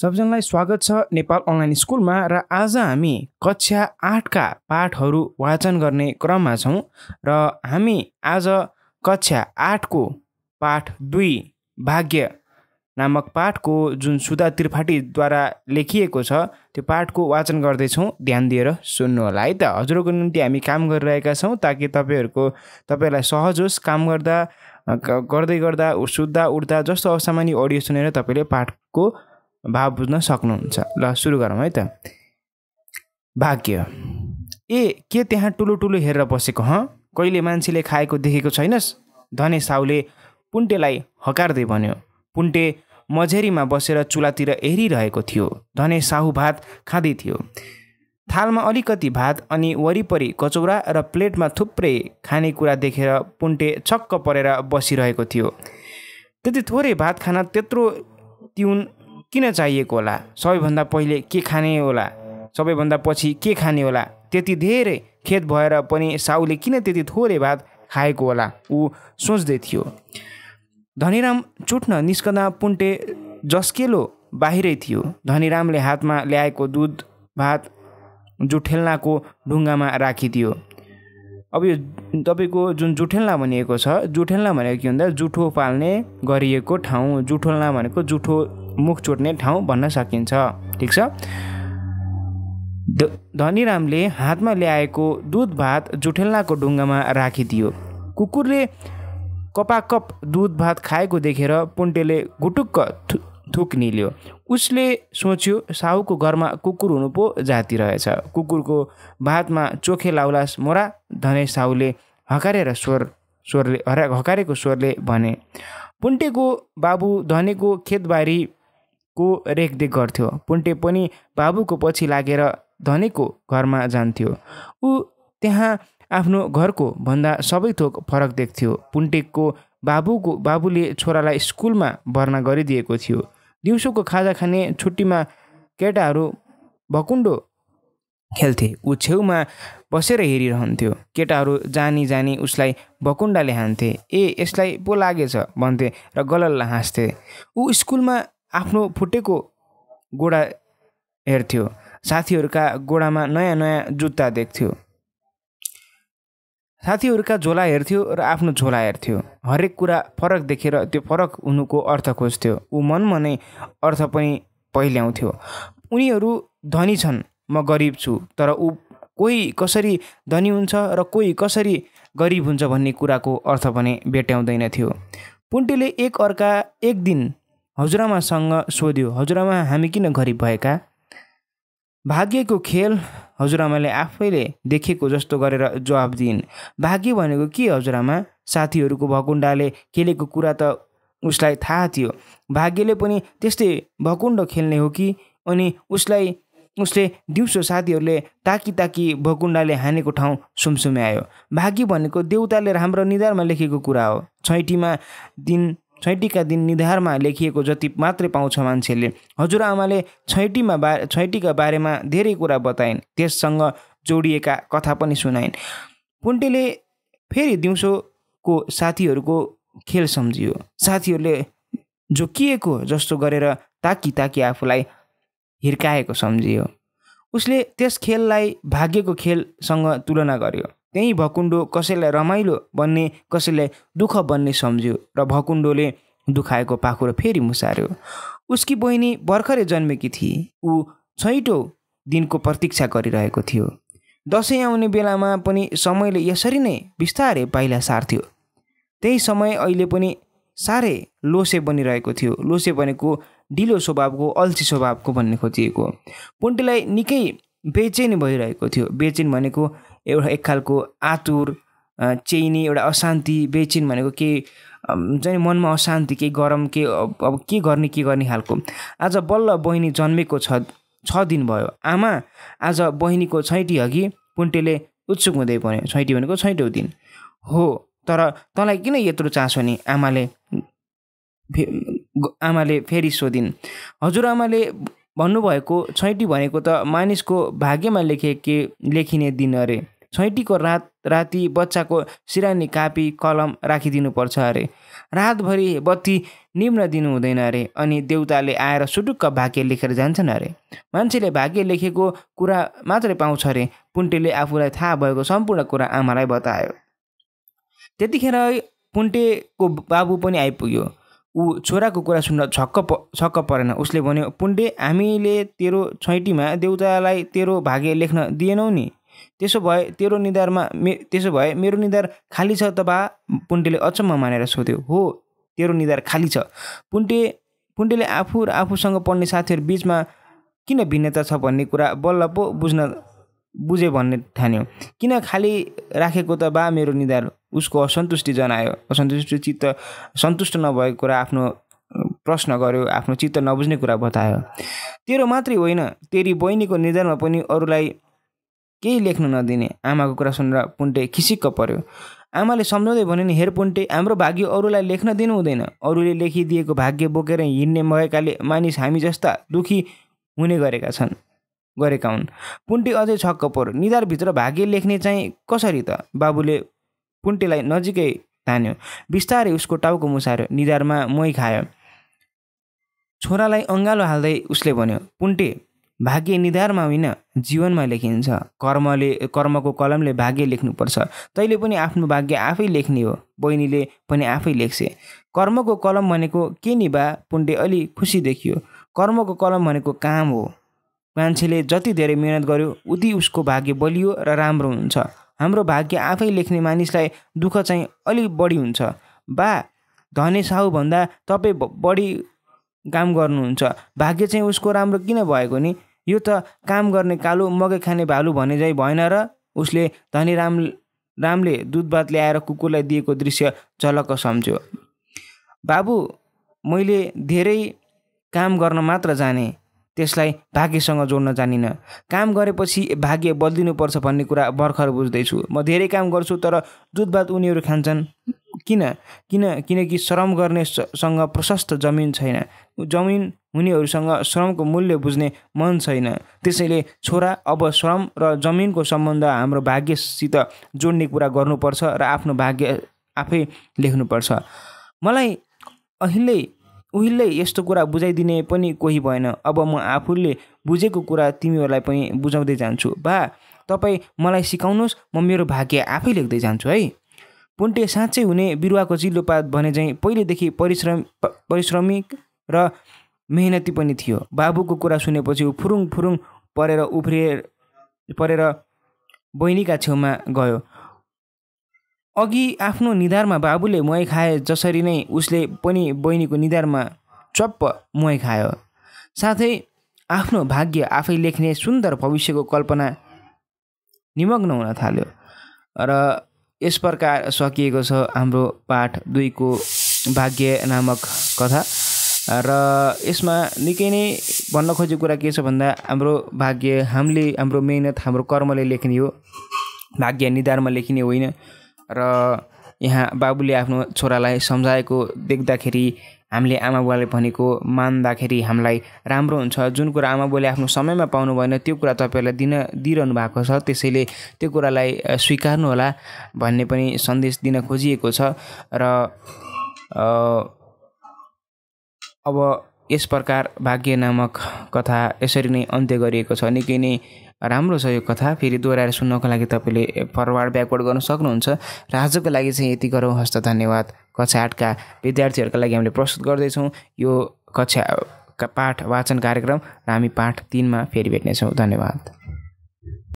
सबजनालाई स्वागत छ नेपाल अनलाइन स्कुलमा र आज हामी कक्षा आठका पाठहरू वाचन गर्ने क्रममा छौँ र हामी आज कक्षा आठको पाठ दुई भाग्य नामक पाठको जुन सुधा त्रिपाठीद्वारा लेखिएको छ त्यो पाठको वाचन गर्दैछौँ ध्यान दिएर सुन्नु होला है त हजुरहरूको निम्ति हामी काम गरिरहेका छौँ ताकि तपाईँहरूको तपाईँहरूलाई सहज होस् काम गर्दा गर्दै गर्दा सुत्दा उठ्दा जस्तो असामान्य अडियो सुनेर तपाईँले पाठको भाव बुझ्न सक्नुहुन्छ ल सुरु गरौँ है त भाग्य ए के त्यहाँ टुलो टुलो हेरेर बसेको हँ कहिले मान्छेले खाएको देखेको छैनस् धने साउले पुन्टेलाई हकार्दै भन्यो पुन्टे मझेरीमा बसेर चुलातिर हेरिरहेको थियो धने साहु भात खाँदै थियो थालमा अलिकति भात अनि वरिपरि कचौरा र प्लेटमा थुप्रै खानेकुरा देखेर पुन्टे छक्क परेर बसिरहेको थियो त्यति थोरै भात खान त्यत्रो तिउन किन चाहिएको होला सबैभन्दा पहिले के खाने होला सबैभन्दा पछि के खाने होला त्यति धेरै खेत भएर पनि साउले किन त्यति थोरै भात खाएको होला ऊ सोच्दै थियो धनीराम चुट्न निस्कँदा पुन्टे जस्केलो बाहिरै थियो धनीरामले हातमा ल्याएको दुध भात जुठेल्नाको ढुङ्गामा राखिदियो अब यो तपाईँको जुन जुठेल्ना भनिएको छ जुठेल्ना भनेको के भन्दा जुठो पाल्ने गरिएको ठाउँ जुठोल्ना भनेको जुठो मुख चुट्ने ठाउँ भन्न सकिन्छ ठिक छ धनीरामले हातमा ल्याएको दुध भात जुठेल्लाको डुङ्गामा राखिदियो कुकुरले कपाकप दुध भात खाएको देखेर पुन्टेले गुटुक्क थु थुक निल्यो उसले सोच्यो साहुको घरमा कुकुर हुनु पो जाति रहेछ कुकुरको भातमा चोखे लाउलास मोरा धने साहुले हकारेर स्वर स्वरले हकारेको स्वरले भने पुन्टेको बाबु धनेको खेतबारी को रेखदेख गर्थ्यो पुन्टे पनि बाबुको पछि लागेर धनीको घरमा जान्थ्यो ऊ त्यहाँ आफ्नो घरको भन्दा सबै थोक फरक देख्थ्यो पुन्टेकको बाबुको बाबुले छोरालाई स्कुलमा भर्ना गरिदिएको थियो दिउँसोको खाजा खाने छुट्टीमा केटाहरू भकुन्डो खेल्थे ऊ छेउमा बसेर हेरिरहन्थ्यो केटाहरू जानी जानी उसलाई भकुन्डाले हान्थे ए यसलाई पो लागेछ भन्थे र गलल्ला हाँस्थे ऊ स्कुलमा आफ्नो फुटेको गोडा हेर्थ्यो साथीहरूका गोडामा नयाँ नयाँ जुत्ता देख्थ्यो साथीहरूका झोला हेर्थ्यो र आफ्नो झोला हेर्थ्यो हरेक कुरा फरक देखेर त्यो फरक हुनुको अर्थ खोज्थ्यो ऊ मनमनै अर्थ पनि पहिल्याउँथ्यो उनीहरू धनी छन् म गरिब छु तर ऊ कोही कसरी धनी हुन्छ र कोही कसरी गरिब हुन्छ भन्ने कुराको अर्थ पनि भेट्याउँदैन थियो पुन्टेले एक अर्का एक दिन हजुरआमासँग सोध्यो हजुरआमा हामी किन गरिब भएका भाग्यको खेल हजुरआमाले आफैले देखेको जस्तो गरेर जवाब दिइन् भाग्य भनेको के हजुरआमा साथीहरूको भकुण्डाले खेलेको कुरा त उसलाई थाहा थियो भाग्यले पनि त्यस्तै भकुण्ड खेल्ने हो कि अनि उसलाई उसले दिउँसो साथीहरूले ताकी ताकी भकुण्डाले हानेको ठाउँ सुमसुम्यायो भाग्य भनेको देउताले राम्रो निधारमा लेखेको कुरा हो छैटीमा दिन छैटीका दिन निधारमा लेखिएको जति मात्रै पाउँछ मान्छेले हजुरआमाले छैटीमा बा छैटीका बारेमा धेरै कुरा बताइन् त्यससँग जोडिएका कथा पनि सुनाइन् पुन्टेले फेरि दिउँसोको साथीहरूको खेल सम्झियो साथीहरूले जोकिएको जस्तो गरेर ताकी ताकी आफूलाई हिर्काएको सम्झियो उसले त्यस खेललाई भाग्यको खेलसँग तुलना गर्यो त्यहीँ भकुन्डो कसैलाई रमाइलो बन्ने कसैलाई दुःख बन्ने सम्झ्यो र भकुन्डोले दुखाएको पाखुरो फेरि मुसार्यो उसकी बहिनी भर्खरै जन्मेकी थिए ऊ छैटौँ दिनको प्रतीक्षा गरिरहेको थियो दसैँ आउने बेलामा पनि समयले यसरी नै बिस्तारै पाइला सार्थ्यो त्यही समय अहिले पनि साह्रै लोसे बनिरहेको थियो लोसे भनेको ढिलो स्वभावको अल्छी स्वभावको भन्ने खोजिएको पुन्टीलाई निकै बेचेन भइरहेको थियो बेचेन भनेको एउटा एक खालको आतुर चेनी एउटा अशान्ति बेचिन भनेको के हुन्छ नि मनमा अशान्ति केही गरम के अब के गर्ने के गर्ने खालको आज बल्ल बहिनी जन्मेको छ छ दिन भयो आमा आज बहिनीको छैटी अघि पुन्टेले उत्सुक हुँदै भन्यो छैटी भनेको छैटौँ दिन हो तर तँलाई किन यत्रो चासो नि आमाले फे आमाले फेरि सोधिन् हजुरआमाले भन्नुभएको छैटी भनेको त मानिसको भाग्यमा लेखे के लेखिने दिन अरे छैटीको रात राति बच्चाको सिरानी कापी कलम राखिदिनु पर्छ अरे रातभरि बत्ती निम्न दिनु हुँदैन अरे अनि देउताले आएर सुटुक्क भाग्य लेखेर जान्छन् अरे मान्छेले भाग्य लेखेको कुरा मात्रै पाउँछ अरे पुन्टेले आफूलाई थाहा भएको सम्पूर्ण कुरा आमालाई बतायो त्यतिखेर पुन्टेको बाबु पनि आइपुग्यो ऊ छोराको कुरा सुन्न छक्क प छक्क परेन उसले भन्यो पुन्टे हामीले तेरो छैटीमा देउतालाई तेरो भाग्य लेख्न दिएनौ नि त्यसो भए तेरो निधारमा मे त्यसो भए मेरो निधार खाली छ त बा पुन्टेले अचम्म मानेर सोध्यो हो तेरो निधार खाली छ पुन्टे पुन्टेले आफू र आफूसँग पढ्ने साथीहरू बिचमा किन भिन्नता छ भन्ने कुरा बल्ल पो बुझ्न बुझे भन्ने ठान्यो किन खाली राखेको त बा मेरो निधार उसको असन्तुष्टि जनायो असन्तुष्टि चित्त सन्तुष्ट नभएको कुरा आफ्नो प्रश्न गर्यो आफ्नो चित्त नबुझ्ने कुरा बतायो तेरो मात्रै होइन तेरी बहिनीको निधारमा पनि अरूलाई केही लेख्न नदिने आमाको कुरा सुनेर पुन्टे खिसिक्क पर्यो आमाले सम्झाउँदै भने नि हेर पुन्टे हाम्रो भाग्य अरूलाई लेख्न दिनु हुँदैन अरूले लेखिदिएको भाग्य बोकेर हिँड्ने भएकाले मानिस हामी जस्ता दुखी हुने गरेका छन् गरेका हुन् पुन्टे अझै छक्क पर्यो निधारभित्र भाग्य लेख्ने चाहिँ कसरी त बाबुले पुन्टेलाई नजिकै तान्यो बिस्तारै उसको टाउको मुसार्यो निधारमा मोही खायो छोरालाई अँगालो हाल्दै उसले भन्यो पुन्टे भाग्य निधारमा होइन जीवनमा लेखिन्छ कर्मले कर्मको कलमले भाग्य लेख्नुपर्छ तैँले पनि आफ्नो भाग्य आफै लेख्ने हो बहिनीले पनि आफै लेख्छे कर्मको कलम भनेको के नि बा पुण्डे अलि खुसी देखियो कर्मको कलम भनेको काम हो मान्छेले जति धेरै मिहिनेत गर्यो उति उसको भाग्य बलियो र राम्रो हुन्छ हाम्रो भाग्य आफै लेख्ने मानिसलाई दुःख चाहिँ अलिक बढी हुन्छ बा धने साहुभन्दा तपाईँ बढी काम गर्नुहुन्छ भाग्य चाहिँ उसको राम्रो किन भएको नि यो त काम गर्ने कालो मकै खाने भालु भने चाहिँ भएन र उसले धनी राम रामले दुधभात ल्याएर कुकुरलाई दिएको दृश्य झलक्क सम्झ्यो बाबु मैले धेरै काम गर्न मात्र जाने त्यसलाई भाग्यसँग जोड्न जानिनँ काम गरेपछि भाग्य बदलिनुपर्छ भन्ने कुरा भर्खर बुझ्दैछु म धेरै काम गर्छु तर दुधभात उनीहरू खान्छन् किन किन किनकि श्रम गर्नेसँग प्रशस्त जमिन छैन जमिन हुनेहरूसँग श्रमको मूल्य बुझ्ने मन छैन त्यसैले छोरा अब श्रम र जमिनको सम्बन्ध हाम्रो भाग्यसित जोड्ने कुरा गर्नुपर्छ र आफ्नो भाग्य आफै लेख्नुपर्छ मलाई अहिले उहिले यस्तो कुरा बुझाइदिने पनि कोही भएन अब म आफूले बुझेको कुरा तिमीहरूलाई पनि बुझाउँदै जान्छु बा तपाईँ मलाई सिकाउनुहोस् म मेरो भाग्य आफै लेख्दै जान्छु है पुन्टे साँच्चै हुने बिरुवाको जिल्लोपात भने चाहिँ पहिलेदेखि परिश्रम परिश्रमिक र मेहनती पनि थियो बाबुको कुरा सुनेपछि ऊ फुरुङ फुरुङ परेर उफ्रिए परेर बहिनीका छेउमा गयो अघि आफ्नो निधारमा बाबुले मुहाई खाए जसरी नै उसले पनि बहिनीको निधारमा चप्प मुहाई खायो साथै आफ्नो भाग्य आफै लेख्ने सुन्दर भविष्यको कल्पना निमग्न हुन थाल्यो र यस प्रकार सकिएको छ हाम्रो पाठ दुईको भाग्य नामक कथा र यसमा निकै नै भन्न खोजेको कुरा के छ भन्दा हाम्रो भाग्य हामीले हाम्रो मेहनत हाम्रो कर्मले लेख्ने हो भाग्य निधारमा लेखिने होइन र यहाँ बाबुले आफ्नो छोरालाई सम्झाएको देख्दाखेरि हामीले आमा बुवाले भनेको मान्दाखेरि हामीलाई राम्रो हुन्छ जुन कुरा आमा बुवाले आफ्नो समयमा पाउनु भएन त्यो कुरा तपाईँहरूलाई दिन दिइरहनु भएको छ त्यसैले त्यो कुरालाई होला भन्ने पनि सन्देश दिन खोजिएको छ र अब यस प्रकार भाग्य नामक कथा यसरी नै अन्त्य गरिएको छ निकै नै राम्रो छ यो कथा फेरि दोहोऱ्याएर सुन्नको लागि तपाईँले फरवार्ड ब्याकवर्ड गर्न सक्नुहुन्छ र आजको लागि चाहिँ यति गरौँ हस्त धन्यवाद कक्षा आठका विद्यार्थीहरूका लागि हामीले प्रस्तुत गर्दैछौँ यो कक्षा पाठ वाचन कार्यक्रम र हामी पाठ तिनमा फेरि भेट्नेछौँ धन्यवाद